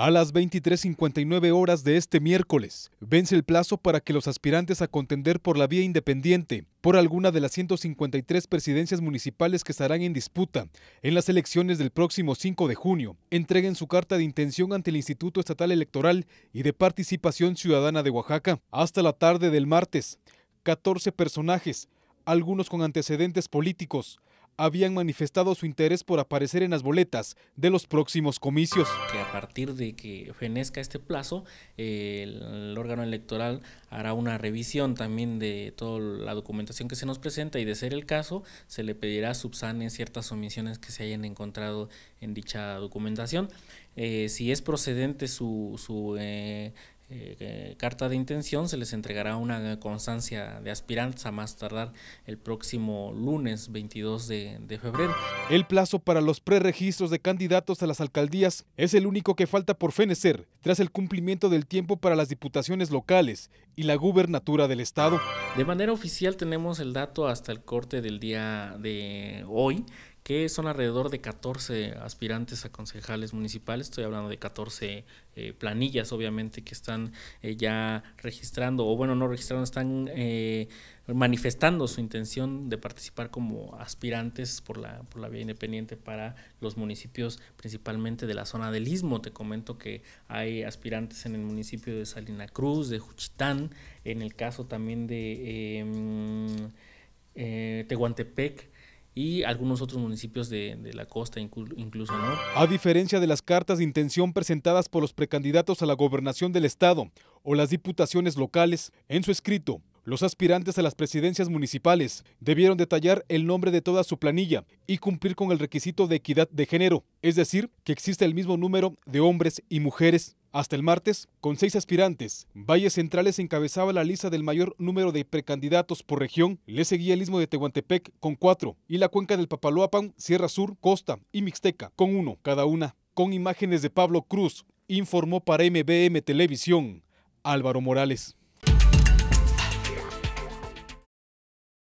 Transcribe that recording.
A las 23.59 horas de este miércoles vence el plazo para que los aspirantes a contender por la vía independiente por alguna de las 153 presidencias municipales que estarán en disputa en las elecciones del próximo 5 de junio entreguen su carta de intención ante el Instituto Estatal Electoral y de Participación Ciudadana de Oaxaca hasta la tarde del martes. 14 personajes, algunos con antecedentes políticos, habían manifestado su interés por aparecer en las boletas de los próximos comicios. Que a partir de que fenezca este plazo, el órgano electoral hará una revisión también de toda la documentación que se nos presenta y de ser el caso, se le pedirá subsane ciertas omisiones que se hayan encontrado en dicha documentación. Eh, si es procedente su, su eh, eh, carta de intención, se les entregará una constancia de aspirantes a más tardar el próximo lunes 22 de, de febrero. El plazo para los preregistros de candidatos a las alcaldías es el único que falta por fenecer tras el cumplimiento del tiempo para las diputaciones locales y la gubernatura del Estado. De manera oficial tenemos el dato hasta el corte del día de hoy que son alrededor de 14 aspirantes a concejales municipales, estoy hablando de 14 eh, planillas obviamente que están eh, ya registrando, o bueno, no registrando, están eh, manifestando su intención de participar como aspirantes por la, por la vía independiente para los municipios principalmente de la zona del istmo. Te comento que hay aspirantes en el municipio de Salina Cruz, de Juchitán, en el caso también de em, Tehuantepec, y algunos otros municipios de, la costa incluso. ¿no? A diferencia de las cartas de intención presentadas por los precandidatos a la gobernación del estado o las diputaciones locales, en su escrito, los aspirantes a las presidencias municipales debieron detallar el nombre de toda su planilla y cumplir con el requisito de equidad de género, es decir, que existe el mismo número de hombres y mujeres hasta el martes, con seis aspirantes, Valles Centrales encabezaba la lista del mayor número de precandidatos por región, le seguía el Istmo de Tehuantepec con cuatro y la cuenca del Papaloapan, Sierra Sur, Costa y Mixteca con uno cada una. Con imágenes de Pablo Cruz, informó para MBM Televisión Álvaro Morales.